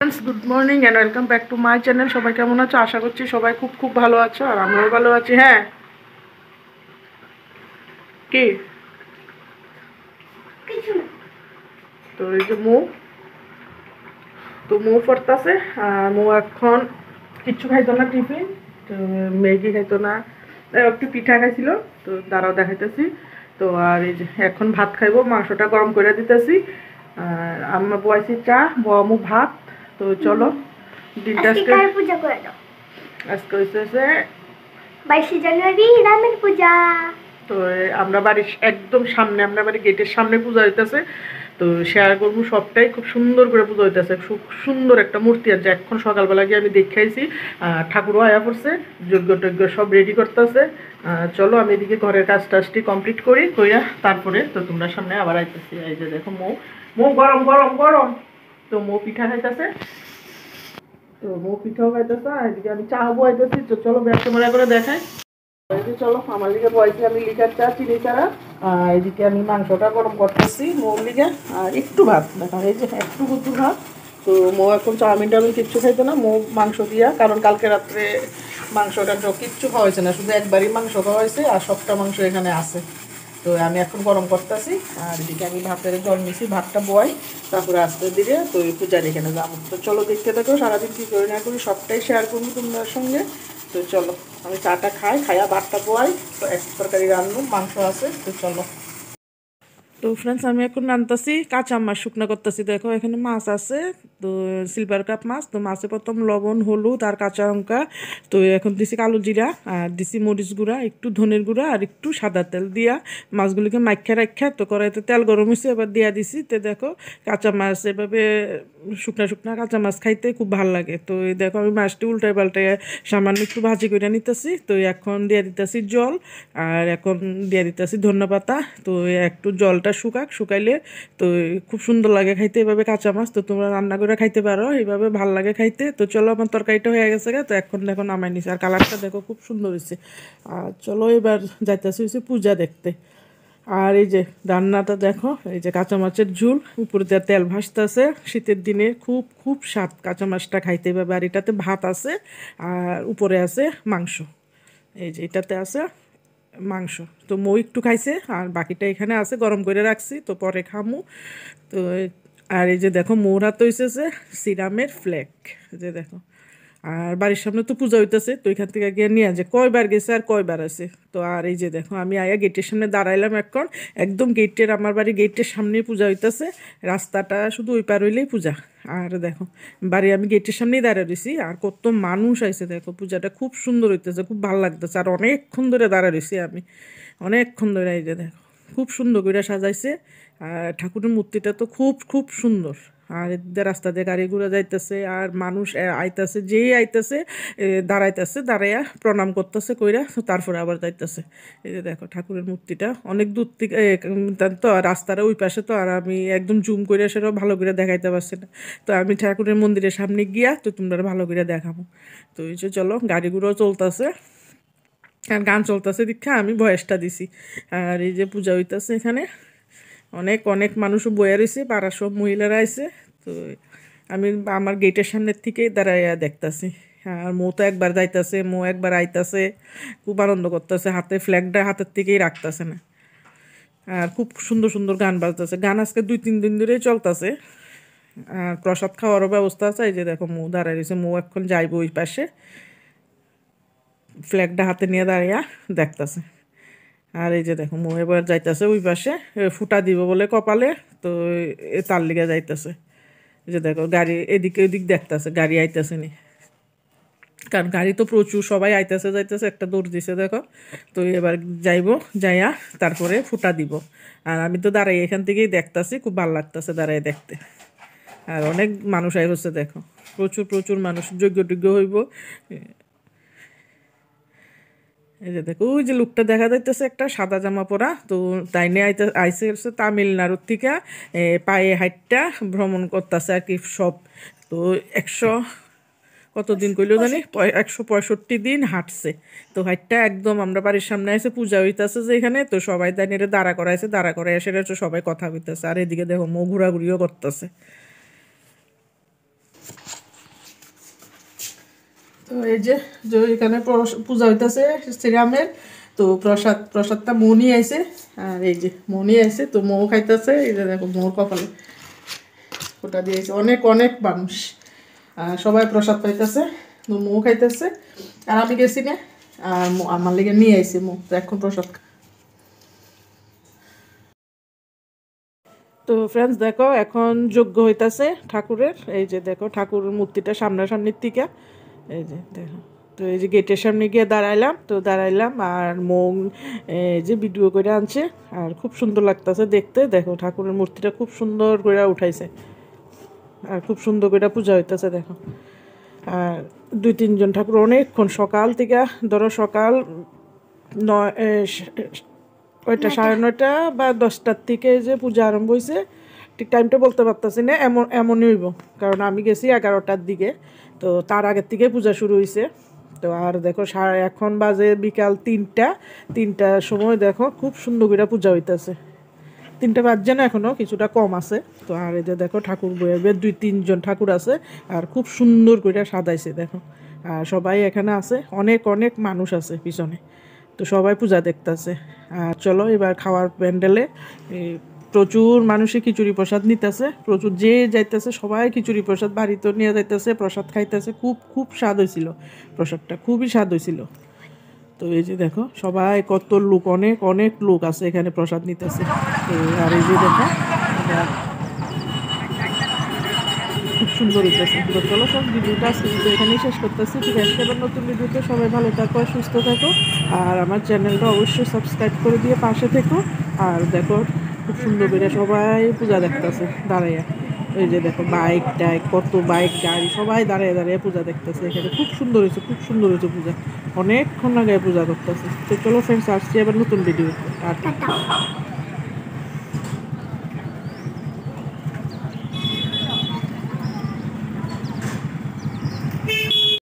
friends good morning and welcome back to my channel সবাই কেমন আছো আশা করছি সবাই খুব খুব ভালো আছো আর আমরাও ভালো আছি হ্যাঁ কি তো এই যে মৌ তো মৌ পড়তাছে আর মৌ এখন কিচ্ছু খাইতো না টিফিন তো ম্যাগি খাইতো না একটু পিঠা খাইছিল তো দাঁড়াও দেখাইতেছি তো আর এই যে এখন ভাত খাইবো মাংসটা গরম করে দিতেছি আর আমার বয়সী চা বমু ভাত তো চলো দিনটা আজকে পূজা বাইশে জানুয়ারি রামের পূজা তো আমরা বাড়ির একদম সামনে আমরা বাড়ি গেটের সামনে পূজা হইতেছে তো শেয়ার করবো সবটাই খুব সুন্দর করে পূজা হইতেছে খুব সুন্দর একটা মূর্তি আছে এখন সকালবেলা গিয়ে আমি দেখাইছি ঠাকুরও আয়া পড়ছে যজ্ঞ টজ্ঞ সব রেডি করতেছে চলো আমি এদিকে ঘরের কাজ টাজটি কমপ্লিট করি কইরা তারপরে তো তোমরা সামনে আবার আইতেছি এই যে দেখো মৌ মৌ গরম গরম গরম তো মো পিঠা খাইতেছে তো মো পিঠাও খাইতেছে আর এদিকে আমি চা বইতেছি তো চলো ব্যাগ করে দেখাই চলো আমার লিগে বয়েছি আমি লিকার চা চিনি চারা আর এদিকে আমি মাংসটা গরম করতেছি মোর লিগে আর একটু ভাত দেখা এই যে একটু গুতু ভাত তো মো এখন চাউমিন টাউমিন কিচ্ছু খাইতো না মো মাংস দিয়া কারণ কালকে রাত্রে মাংসটা কিচ্ছু খাওয়াইছে না শুধু একবারই মাংস খাওয়া হয়েছে আর সবটা মাংস এখানে আছে তো আমি এখন গরম করতেছি আর এদিকে আমি ভাতের জল মিশি ভাতটা বয় তারপরে আস্তে ধীরে তো ওই পূজার এখানে যাবো তো চলো দেখতে থাকো সারাদিন কী করি না করি সবটাই শেয়ার করবো তোমার সঙ্গে তো চলো আমি চাটা খাই খাইয়া ভাতটা বয় তো এক তরকারি রান্ন মাংস আছে তো চলো তো ফ্রেন্ডস আমি এখন নামতেছি কাঁচা মাছ শুকনো করতেছি দেখো এখানে মাছ আছে তো সিলভার কাপ মাছ তো মাছে প্রথম লবণ হলুদ আর কাঁচা লঙ্কা তো এখন দিছি কালো জিরা আর দিছি মরিচ গুঁড়া একটু ধনের গুঁড়া আর একটু সাদা তেল দিয়া মাছগুলিকে মাখ্যা রাখা তো কড়াইতে তেল গরম হয়েছে এবার দিয়া দিছি তো দেখো কাঁচা মাছ এভাবে শুকনা শুকনা কাঁচা মাছ খাইতে খুব ভাল লাগে তো দেখো আমি মাছটি উল্টায় পাল্টায় সামান্য একটু ভাজি করে নিতেছি তো এখন দিয়া দিতেছি জল আর এখন দিয়া দিতেছি ধন্যপাতা তো একটু জলটা ঝোলটা শুকাক শুকাইলে তো খুব সুন্দর লাগে খাইতে এভাবে কাঁচা মাছ তো তোমরা রান্না করে খাইতে পারো এইভাবে ভাল লাগে খাইতে তো চলো আমার তরকারিটা হয়ে গেছে তো এখন দেখো নামাই নিছি আর কালারটা দেখো খুব সুন্দর হয়েছে আর চলো এবার যাইতেছি হয়েছে পূজা দেখতে আর এই যে রান্নাটা দেখো এই যে কাঁচা মাছের ঝুল উপরে যা তেল ভাসতেছে শীতের দিনে খুব খুব স্বাদ কাঁচা মাছটা খাইতে এবার আর এটাতে ভাত আছে আর উপরে আছে মাংস এই যে এটাতে আছে মাংস তো মৌ একটু খাইছে আর বাকিটা এখানে আছে গরম করে রাখছি তো পরে খামু তো আর এই যে দেখো মৌরা তৈসেছে এসেছে সিরামের ফ্লেক যে দেখো আর বাড়ির সামনে তো পূজা হইতেছে তো এখান থেকে গিয়ে নিয়ে যে কয়বার গেছে আর কয়বার আছে তো আর এই যে দেখো আমি আয়া গেটের সামনে দাঁড়াইলাম এখন একদম গেটের আমার বাড়ি গেটের সামনেই পূজা হইতেছে রাস্তাটা শুধু ওই পার হইলেই পূজা আর দেখো বাড়ি আমি গেটের সামনেই দাঁড়া রয়েছি আর কত মানুষ আইছে দেখো পূজাটা খুব সুন্দর হইতেছে খুব ভালো লাগতেছে আর অনেকক্ষণ ধরে দাঁড়া রয়েছি আমি অনেকক্ষণ ধরে এই যে দেখো খুব সুন্দর করে সাজাইছে আর ঠাকুরের মূর্তিটা তো খুব খুব সুন্দর আর রাস্তা দিয়ে গাড়ি ঘুরে যাইতেছে আর মানুষ আইতেছে যেই আইতেছে দাঁড়াইতেছে দাঁড়াইয়া প্রণাম করতেছে কইরা তারপরে আবার যাইতেছে এই যে দেখো ঠাকুরের মূর্তিটা অনেক দূর থেকে তো রাস্তার ওই পাশে তো আর আমি একদম জুম করে সেটাও ভালো করে দেখাইতে পারছি না তো আমি ঠাকুরের মন্দিরের সামনে গিয়া তো তোমরা ভালো করে দেখাবো তো এই যে চলো গাড়িগুলো চলতেছে আর গান চলতেছে দীক্ষা আমি বয়সটা দিছি আর এই যে পূজা হইতেছে এখানে অনেক অনেক মানুষও বয়ে রয়েছে পাড়ার সব মহিলারা আছে তো আমি আমার গেটের সামনের থেকে দাঁড়াইয়া দেখতেছি আর মো তো একবার যাইতেছে মো একবার আইতাছে খুব আনন্দ করতেছে হাতে ফ্ল্যাগটা হাতের থেকেই রাখতেছে না আর খুব সুন্দর সুন্দর গান বাজতেছে গান আজকে দুই তিন দিন ধরেই চলতেছে আর প্রসাদ খাওয়ারও ব্যবস্থা আছে এই যে দেখো মো দাঁড়ায় রয়েছে মো এখন যাইব ওই পাশে ফ্ল্যাগটা হাতে নিয়ে দাঁড়িয়ে দেখতেছে আর এই যে দেখো মো এবার যাইতেছে ওই পাশে ফুটা দিব বলে কপালে তো এ তার লিগে যাইতেছে যে দেখো গাড়ি এদিকে ওদিক দেখতেছে গাড়ি আইতেছে নি কারণ গাড়ি তো প্রচুর সবাই আইতেছে যাইতেছে একটা দৌড় দিছে দেখো তো এবার যাইব যাইয়া তারপরে ফুটা দিব আর আমি তো দাঁড়াই এখান থেকেই দেখতেছি খুব ভালো লাগতেছে দাঁড়াই দেখতে আর অনেক মানুষ আই হচ্ছে দেখো প্রচুর প্রচুর মানুষ যোগ্য টোগ্য হইব এই যে দেখো ওই যে লুকটা দেখা যাইতেছে একটা সাদা জামা পরা তো তাই নিয়ে আইতে আইসে হচ্ছে তামিলনাড়ুর থেকে পায়ে হাইটটা ভ্রমণ করতেছে আর কি সব তো একশো কতদিন কইলো জানি একশো পঁয়ষট্টি দিন হাঁটছে তো হাইটটা একদম আমরা বাড়ির সামনে আছে পূজা হইতেছে যে এখানে তো সবাই তাই নিয়ে দাঁড়া করাইছে দাঁড়া করাই সেটা সবাই কথা হইতেছে আর এদিকে দেখো মো ঘোরাঘুরিও করতেছে তো এই যে এখানে পূজা হইতেছে শ্রীরামের তো প্রসাদ প্রসাদটা মনি আইছে আর এই যে মনি আইছে তো মৌ খাইতেছে এই যে দেখো মৌর কপালে ওটা দিয়েছে অনেক অনেক মানুষ আর সবাই প্রসাদ পাইতেছে তো মৌ খাইতেছে আর আমি গেছি না আর আমার লিগে নিয়ে আইছি মৌ তো এখন প্রসাদ তো ফ্রেন্ডস দেখো এখন যোগ্য হইতাছে ঠাকুরের এই যে দেখো ঠাকুর মূর্তিটা সামনাসামনির টিকা এই যে দেখো তো এই যে গেটের সামনে গিয়ে দাঁড়াইলাম তো দাঁড়াইলাম আর মৌ যে ভিডিও করে আনছে আর খুব সুন্দর লাগতেছে দেখতে দেখো ঠাকুরের মূর্তিটা খুব সুন্দর করে উঠাইছে আর খুব সুন্দর করে পূজা হইতেছে দেখো আর দুই তিনজন ঠাকুর অনেকক্ষণ সকাল থেকে ধরো সকাল নয় ওইটা সাড়ে নয়টা বা দশটার থেকে যে পূজা আরম্ভ হয়েছে ঠিক টাইমটা বলতে পারতেছি না এমন এমনই হইব কারণ আমি গেছি এগারোটার দিকে তো তার আগের থেকে পূজা শুরু হয়েছে তো আর দেখো এখন বাজে বিকাল তিনটা তিনটার সময় দেখো খুব সুন্দর করে পূজা হইতেছে তিনটা বাজছে না এখনও কিছুটা কম আছে তো আর এই যে দেখো ঠাকুর বইয়ের দুই তিনজন ঠাকুর আছে আর খুব সুন্দর করে সাজাইছে দেখো আর সবাই এখানে আছে অনেক অনেক মানুষ আছে পিছনে তো সবাই পূজা দেখতেছে আর চলো এবার খাওয়ার প্যান্ডেলে প্রচুর মানুষে খিচুড়ি প্রসাদ নিতেছে প্রচুর যে যাইতেছে সবাই খিচুড়ি প্রসাদ বাড়িতে নিয়ে যাইতেছে প্রসাদ খাইতেছে খুব খুব স্বাদ হয়েছিল প্রসাদটা খুবই স্বাদ হয়েছিল তো এই যে দেখো সবাই কত লোক অনেক অনেক লোক আছে এখানে প্রসাদ নিতেছে আর এই যে দেখো খুব সুন্দর হইতেছে তো চলো সব ভিডিওটা আজকে এখানেই শেষ করতেছি ঠিক আছে এবার নতুন ভিডিওতে সবাই ভালো থাকো সুস্থ থাকো আর আমার চ্যানেলটা অবশ্যই সাবস্ক্রাইব করে দিয়ে পাশে থেকো আর দেখো খুব সুন্দর করে সবাই পূজা দেখতেছে দাঁড়াইয়া ওই যে দেখো বাইক টাইক কত বাইক গাড়ি সবাই দাঁড়িয়ে দাঁড়িয়ে পূজা দেখতেছে এখানে খুব সুন্দর হয়েছে খুব সুন্দর হয়েছে পূজা অনেকক্ষণ আগে পূজা করতেছে তো চলো ফ্রেন্ডস আসছি এবার নতুন ভিডিও আর